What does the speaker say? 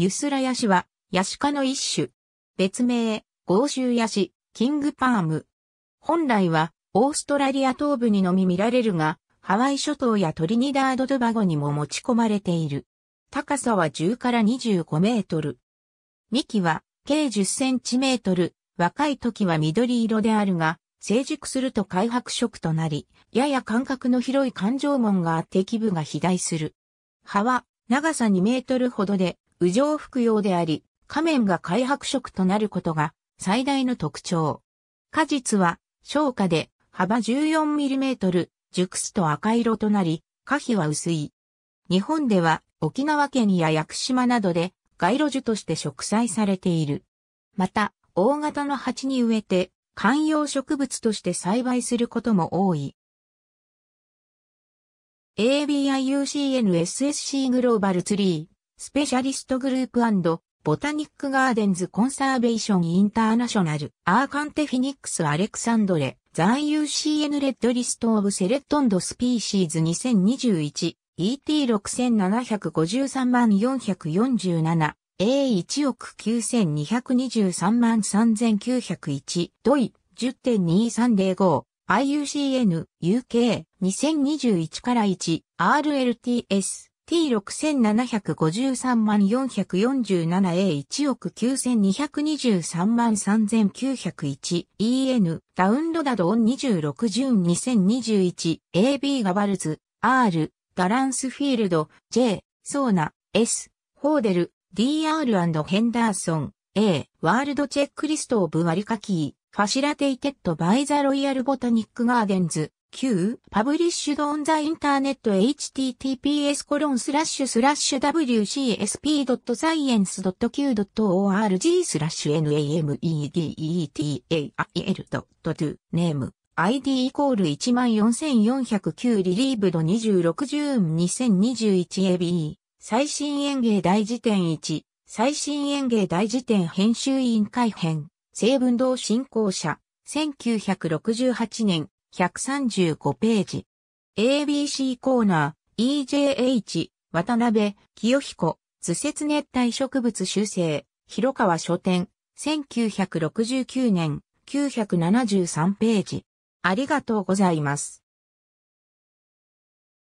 ユスラヤシは、ヤシ科の一種。別名、ゴーシュヤシ、キングパーム。本来は、オーストラリア東部にのみ見られるが、ハワイ諸島やトリニダード・ドバゴにも持ち込まれている。高さは10から25メートル。幹は、計10センチメートル。若い時は緑色であるが、成熟すると開白色となり、やや間隔の広い環状門があって基部が肥大する。葉は長さ2メートルほどで、右上服用であり、仮面が開白色となることが最大の特徴。果実は、消化で幅 14mm、熟すと赤色となり、果皮は薄い。日本では沖縄県や屋久島などで街路樹として植栽されている。また、大型の鉢に植えて観葉植物として栽培することも多い。ABIUCNSSC グローバルツリースペシャリストグループボタニックガーデンズコンサーベーションインターナショナルアーカンテフィニックスアレクサンドレザ在 UCN レッドリストオブセレットンドスピーシーズ 2021ET6753 万 447A1 億9223万3901ドイ10.2305 IUCN UK 2021から 1RLTS T6753 万 447A1 億9223万 3901EN ダウンロダドオン26ジュン 2021AB ガバルズ R ガランスフィールド J ソーナ S ホーデル DR& ヘンダーソン A ワールドチェックリストオブ割りキきファシラテイテッドバイザロイヤルボタニックガーデンズ 9. パブリッシュドオンザインターネット https コロンスラッシュスラッシュ wcsp.science.q.org スラッシュ namedetail.to.name e ID イコール14409リリーブド26ジューン 2021AB 最新演芸大辞典1最新演芸大辞典編集委員会編成文堂振興者1968年135ページ。ABC コーナー、EJH、渡辺、清彦、図説熱帯植物修正、広川書店、1969年、973ページ。ありがとうございます。